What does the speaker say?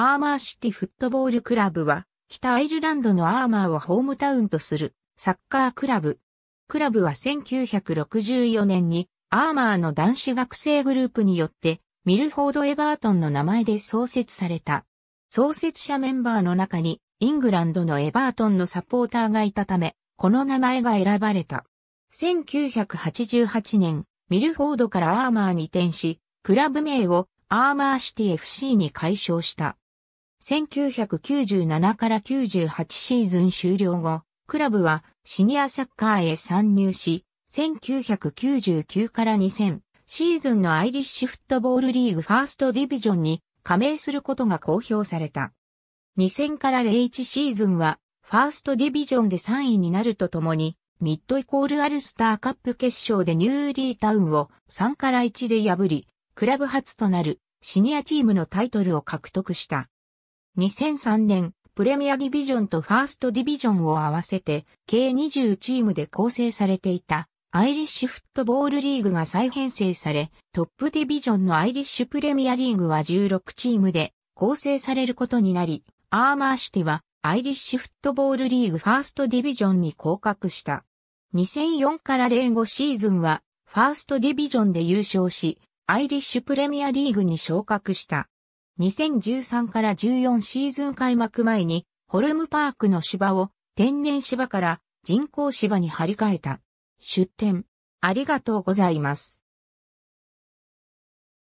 アーマーシティフットボールクラブは、北アイルランドのアーマーをホームタウンとするサッカークラブ。クラブは1964年にアーマーの男子学生グループによってミルフォード・エバートンの名前で創設された。創設者メンバーの中にイングランドのエバートンのサポーターがいたため、この名前が選ばれた。1988年、ミルフォードからアーマーに転し、クラブ名をアーマーシティ FC に改称した。1997から98シーズン終了後、クラブはシニアサッカーへ参入し、1999から2000シーズンのアイリッシュフットボールリーグファーストディビジョンに加盟することが公表された。2000から01シーズンはファーストディビジョンで3位になるとともに、ミッドイコールアルスターカップ決勝でニューリータウンを3から1で破り、クラブ初となるシニアチームのタイトルを獲得した。2003年、プレミアディビジョンとファーストディビジョンを合わせて、計20チームで構成されていた、アイリッシュフットボールリーグが再編成され、トップディビジョンのアイリッシュプレミアリーグは16チームで構成されることになり、アーマーシティはアイリッシュフットボールリーグファーストディビジョンに降格した。2004から05シーズンはファーストディビジョンで優勝し、アイリッシュプレミアリーグに昇格した。2013から14シーズン開幕前に、ホルムパークの芝を天然芝から人工芝に張り替えた。出展、ありがとうございます。